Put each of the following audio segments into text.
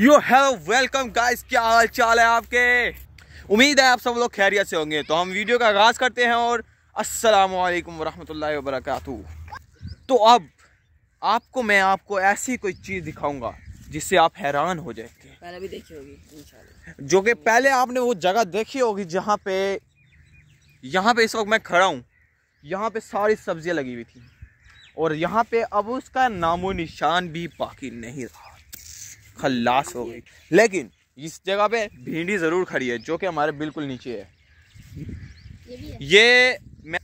You have welcome guys क्या हाल चाल है आपके उम्मीद है आप सब लोग खैरियत से होंगे तो हम वीडियो का आगाज़ करते हैं और अस्सलाम वालेकुम रहमतुल्लाहि व तो अब आपको मैं आपको ऐसी कोई चीज़ दिखाऊंगा जिससे आप हैरान हो जाएंगे पहले भी देखी होगी जो कि पहले आपने वो जगह देखी होगी जहाँ पे यहाँ पे इस वक्त मैं खड़ा हूँ यहाँ पे सारी सब्जियाँ लगी हुई थी और यहाँ पे अब उसका नामो निशान भी बाकी नहीं रहा खल्लास हो गई लेकिन इस जगह पे भिंडी ज़रूर खड़ी है जो कि हमारे बिल्कुल नीचे है ये, ये मैं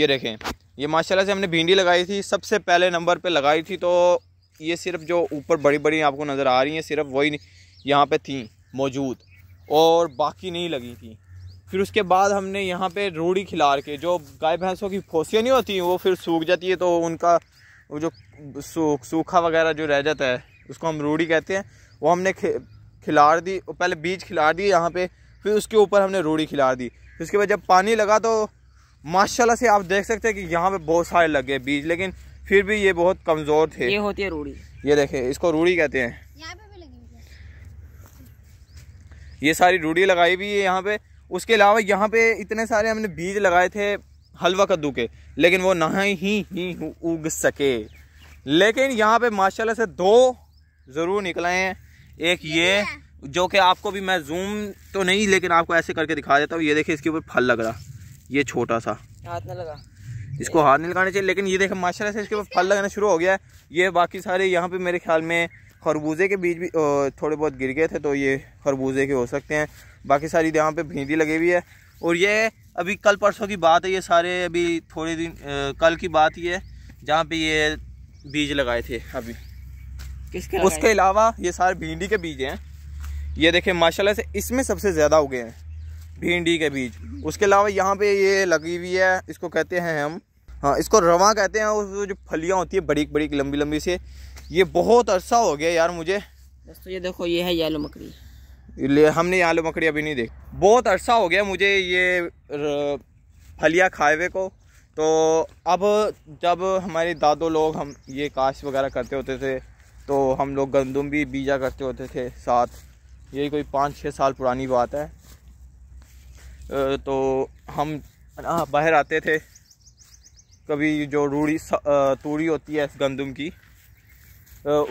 ये देखें ये माशाल्लाह से हमने भिंडी लगाई थी सबसे पहले नंबर पे लगाई थी तो ये सिर्फ जो ऊपर बड़ी बड़ी आपको नज़र आ रही हैं सिर्फ वही यहाँ पे थी मौजूद और बाकी नहीं लगी थी फिर उसके बाद हमने यहाँ पे रूढ़ी खिला के जो गाय भैंसों की फोसियाँ नहीं होती वो फिर सूख जाती है तो उनका जो सूख सूखा वगैरह जो रह जाता है उसको हम रूढ़ी कहते हैं वो हमने खिलाड़ दी पहले बीज खिलाड़ दी यहाँ पे फिर उसके ऊपर हमने रूढ़ी खिलाड़ दी फिर उसके बाद जब पानी लगा तो माशाल्लाह से आप देख सकते हैं कि यहाँ पे बहुत सारे लगे बीज लेकिन फिर भी ये बहुत कमज़ोर थे ये होती है रूढ़ी ये देखें इसको रूढ़ी कहते हैं ये सारी रूढ़ी लगाई हुई है यहाँ पे उसके अलावा यहाँ पे इतने सारे हमने बीज लगाए थे हलवा कद्दू के लेकिन वो ना ही ही उग सके लेकिन यहाँ पे माशाल्लाह से दो ज़रूर निकलाएँ एक ये जो कि आपको भी मैं जूम तो नहीं लेकिन आपको ऐसे करके दिखा देता हूँ ये देखिए इसके ऊपर फल लग रहा ये छोटा सा हाथ नहीं लगा इसको हाथ नहीं लगाना चाहिए लेकिन ये देखिए माशाल्लाह से इसके ऊपर फल लगना शुरू हो गया है ये बाकी सारे यहाँ पे मेरे ख्याल में खरबूजे के बीज भी थोड़े बहुत गिर गए थे तो ये खरबूजे के हो सकते हैं बाकी सारी तो यहाँ पे भिंडी लगी हुई है और ये अभी कल परसों की बात है ये सारे अभी थोड़े दिन कल की बात ही है जहाँ पे ये बीज लगाए थे अभी किसके उसके अलावा ये सारे भिंडी के बीज हैं ये देखें माशाल्लाह से इसमें सबसे ज़्यादा उगे हैं भिंडी के बीज उसके अलावा यहाँ पे ये लगी हुई है इसको कहते हैं हम हाँ इसको रवा कहते हैं उस जो फलियाँ होती है बड़ी बड़ी लंबी लंबी से ये बहुत अरसा हो गया यार मुझे दोस्तों ये देखो ये है येलो मकड़ी हमने यहाँ मकड़ी अभी नहीं देखी बहुत अरसा हो गया मुझे ये फलिया खाए हुए को तो अब जब हमारे दादो लोग हम ये काश वगैरह करते होते थे तो हम लोग गंदम भी बीजा करते होते थे साथ यही कोई पाँच छः साल पुरानी बात है तो हम बाहर आते थे कभी जो रूढ़ी तूड़ी होती है गंदम की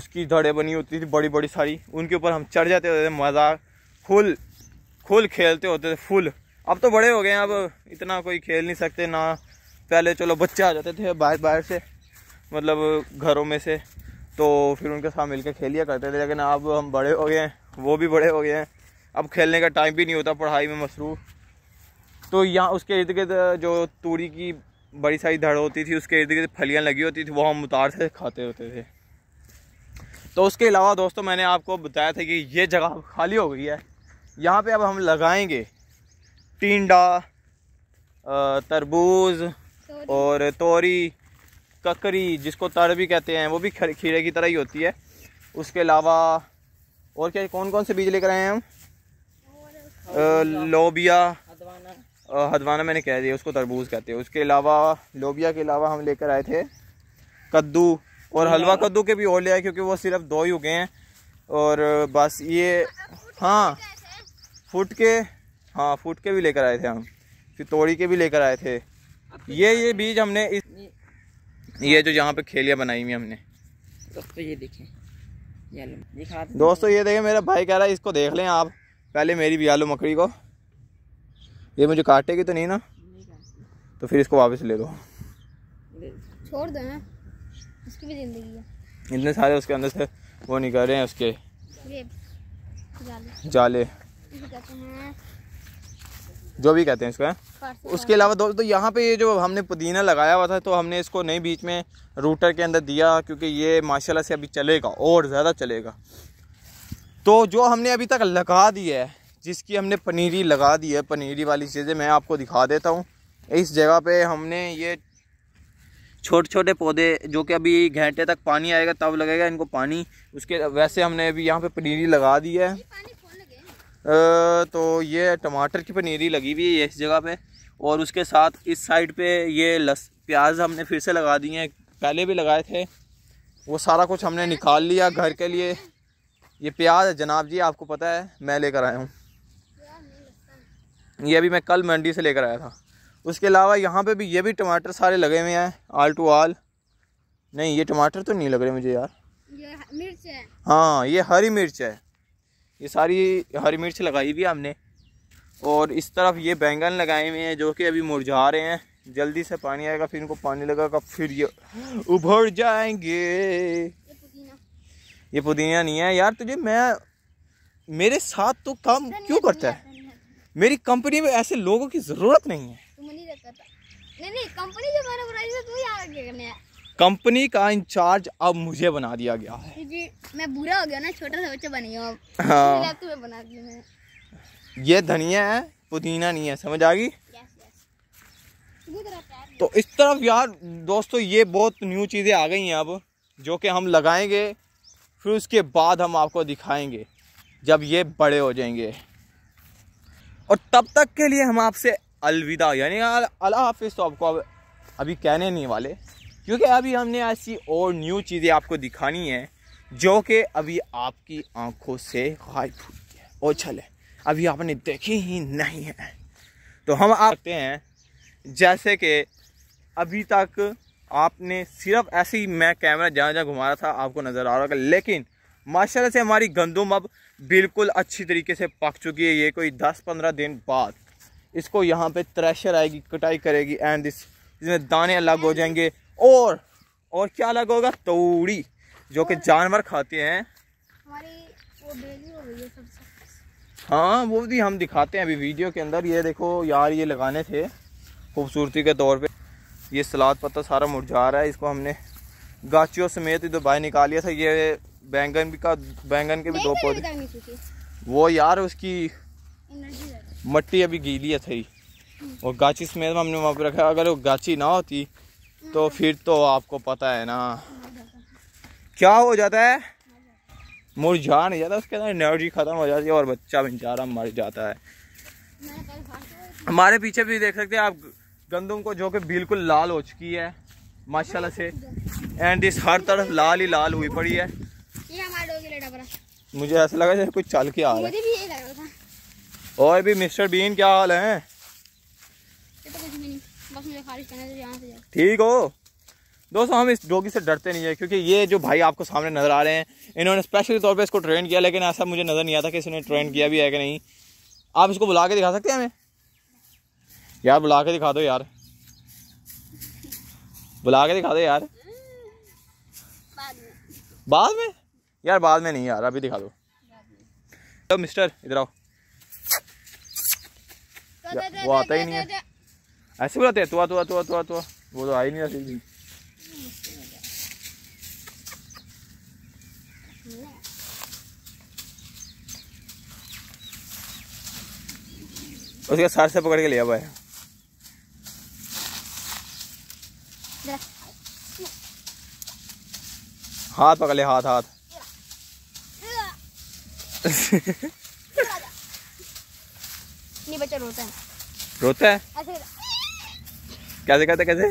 उसकी धड़े बनी होती थी बड़ी बड़ी सारी उनके ऊपर हम चढ़ जाते होते थे मज़ा फुल फुल खेलते होते थे फुल अब तो बड़े हो गए हैं अब इतना कोई खेल नहीं सकते ना पहले चलो बच्चे आ जाते थे बाहर बाहर से मतलब घरों में से तो फिर उनके साथ मिलकर खेल लिया करते थे लेकिन अब हम बड़े हो गए हैं वो भी बड़े हो गए हैं अब खेलने का टाइम भी नहीं होता पढ़ाई में मसरूफ़ तो यहाँ उसके इर्द गिर्द जो तूरी की बड़ी सारी धड़ होती थी उसके इर्द गिर्द फलियाँ लगी होती थी वो हम उतार से खाते होते थे तो उसके अलावा दोस्तों मैंने आपको बताया था कि ये जगह खाली हो गई है यहाँ पे अब हम लगाएंगे टिंडा तरबूज और तोरी ककरी जिसको तर भी कहते हैं वो भी खीरे की तरह ही होती है उसके अलावा और क्या कौन कौन से बीज लेकर आए हैं हम लोबिया हदवाना मैंने कह दिया उसको तरबूज कहते हैं उसके अलावा लोबिया के अलावा हम लेकर आए थे कद्दू और हलवा कद्दू के भी और ले आए क्योंकि वो सिर्फ दो ही उगे हैं और बस ये हाँ फुट के हाँ फुट के भी लेकर आए थे हम फिर तोड़ी के भी लेकर आए थे ये ये बीज हमने इस ये जो यहाँ पे खेलियाँ बनाई हुई हमने दोस्तों ये देखें दिखा दोस्तों ये देखें मेरा भाई कह रहा है इसको देख लें आप पहले मेरी भी आलू मकड़ी को ये मुझे काटेगी तो नहीं ना तो फिर इसको वापस ले दो छोड़ दो उसकी भी जिंदगी है इतने सारे उसके अंदर से वो निकल रहे हैं उसके जाले, जाले। जो भी कहते हैं इसका उसके अलावा दोस्तों यहाँ पे ये जो हमने पुदीना लगाया हुआ था तो हमने इसको नहीं बीच में रूटर के अंदर दिया क्योंकि ये माशाल्लाह से अभी चलेगा और ज़्यादा चलेगा तो जो हमने अभी तक लगा दिया है जिसकी हमने पनीरी लगा दी है पनीरी वाली चीज़ें मैं आपको दिखा देता हूँ इस जगह पर हमने ये छोटे छोटे पौधे जो कि अभी घंटे तक पानी आएगा तब लगेगा इनको पानी उसके वैसे हमने अभी यहाँ पे पनीरी लगा दी है तो ये टमाटर की पनीरी लगी हुई है इस जगह पे और उसके साथ इस साइड पे ये लस प्याज हमने फिर से लगा दिए हैं पहले भी लगाए थे वो सारा कुछ हमने निकाल लिया घर के लिए ये प्याज है जनाब जी आपको पता है मैं लेकर आया हूँ ये भी मैं कल मंडी से लेकर आया था उसके अलावा यहाँ पे भी ये भी टमाटर सारे लगे हुए हैं आल टू आल नहीं ये टमाटर तो नहीं लग रहे मुझे यार ये मिर्च है हाँ ये हरी मिर्च है ये सारी हरी मिर्च लगाई हुई हमने और इस तरफ ये बैंगन लगाए हुए हैं जो कि अभी मुरझा रहे हैं जल्दी से पानी आएगा फिर इनको पानी लगेगा फिर ये उभर जाएंगे ये पुदीना नहीं है यार तुझे मैं मेरे साथ तो काम क्यों करता है मेरी कंपनी में ऐसे लोगों की ज़रूरत नहीं है नहीं नहीं कंपनी जो मैंने बनाई तू करने है कंपनी का इंचार्ज अब मुझे बना दिया गया है मैं बुरा हो गया ना छोटा सा बच्चा बनी अब हाँ बना दिया ये धनिया है पुदीना नहीं है समझ आ गई तो इस तरफ यार दोस्तों ये बहुत न्यू चीज़ें आ गई हैं अब जो कि हम लगाएंगे फिर उसके बाद हम आपको दिखाएंगे जब ये बड़े हो जाएंगे और तब तक के लिए हम आपसे अलविदा यानी अला हाफिज़ तो आपको अब अभी कहने नहीं वाले क्योंकि अभी हमने ऐसी और न्यू चीज़ें आपको दिखानी है जो कि अभी आपकी आंखों से गायब हुई है और चले अभी आपने देखी ही नहीं है तो हम आते हैं जैसे कि अभी तक आपने सिर्फ ऐसे ही मैं कैमरा जहाँ जहाँ घुमा रहा था आपको नज़र आ रहा होगा लेकिन माशाल्लाह से हमारी गंदम अब बिल्कुल अच्छी तरीके से पक चुकी है ये कोई 10-15 दिन बाद इसको यहाँ पे थ्रेशर आएगी कटाई करेगी एंड इस, इसमें दाने अलग हो जाएंगे और और क्या अलग होगा तोड़ी जो कि जानवर खाते हैं हाँ वो भी हम दिखाते हैं अभी वीडियो के अंदर ये देखो यार ये लगाने थे खूबसूरती के तौर पे ये सलाद पत्ता सारा मुरझा रहा है इसको हमने गाचियों समेत तो बाहर निकाल लिया था ये बैंगन भी का बैंगन के भी दो पौधे वो यार उसकी मट्टी अभी गीली है थी और गाची समेत हमने वहाँ पर रखा अगर वो गाची ना होती तो फिर तो आपको पता है ना क्या हो जाता है मुरझा नहीं जाता उसके अंदर एनर्जी ख़त्म हो जाती है और बच्चा बेचारा मर जाता है हमारे पीछे भी देख सकते हैं आप गंदम को जो कि बिल्कुल लाल हो चुकी है माशाल्लाह से एंड इस हर तरफ लाल ही लाल हुई पड़ी है मुझे ऐसा लगा जैसे कुछ चल के आ रहा है और भी मिस्टर बीन क्या हाल है ठीक हो दोस्तों हम इस डोगी से डरते नहीं है क्योंकि ये जो भाई आपको सामने नज़र आ रहे हैं इन्होंने स्पेशली तौर पे इसको ट्रेन किया लेकिन ऐसा मुझे नज़र नहीं आता कि इसने ट्रेन किया भी है कि नहीं आप इसको बुला के दिखा सकते हैं हमें यार बुला के दिखा दो यार बुला के दिखा दो यार बाद में यार बाद में नहीं यार अभी दिखा दो मिस्टर इधर आओ वो आता ही नहीं है ऐसे बुलाते हैं तुआ तो तुआ तो तुआ वो तो आई नहीं ऐसे उसके सार से पकड़ के लिया भाई हाथ पकड़ ले हाथ हाथ नहीं बच्चा रोता है रोता है कैसे कहते कैसे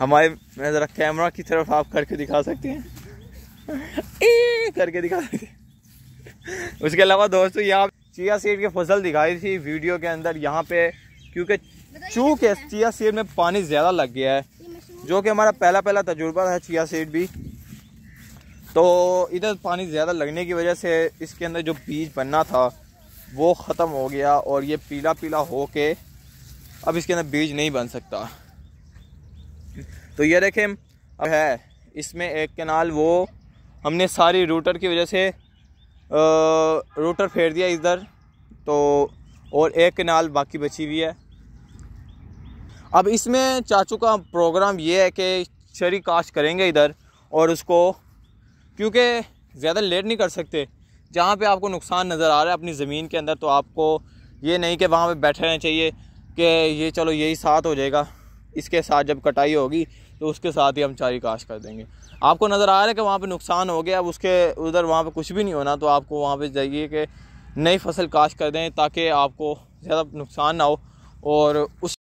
हमारे मैं ज़रा कैमरा की तरफ आप करके दिखा सकते हैं ए करके दिखा सकते हैं उसके अलावा दोस्तों यहाँ चिया सीड की फसल दिखाई थी वीडियो के अंदर यहाँ पे क्योंकि चूँकि चिया सीड में पानी ज़्यादा लग गया है जो कि हमारा पहला पहला तजुर्बा था चिया सीड भी तो इधर पानी ज़्यादा लगने की वजह से इसके अंदर जो बीज बनना था वो ख़त्म हो गया और ये पीला पीला हो के अब इसके अंदर बीज नहीं बन सकता तो ये देखें अब है इसमें एक कैनाल वो हमने सारी रूटर की वजह से रूटर फेर दिया इधर तो और एक कनाल बाकी बची हुई है अब इसमें चाचू का प्रोग्राम ये है कि शरी काश करेंगे इधर और उसको क्योंकि ज़्यादा लेट नहीं कर सकते जहाँ पे आपको नुकसान नज़र आ रहा है अपनी ज़मीन के अंदर तो आपको ये नहीं कि वहाँ पे बैठे रहना चाहिए कि ये चलो यही साथ हो जाएगा इसके साथ जब कटाई होगी तो उसके साथ ही हम चारी काश कर देंगे आपको नज़र आ रहा है कि वहाँ पे नुकसान हो गया अब उसके उधर वहाँ पे कुछ भी नहीं होना तो आपको वहाँ पे जाइए कि नई फसल काश कर दें ताकि आपको ज़्यादा नुकसान ना हो और उस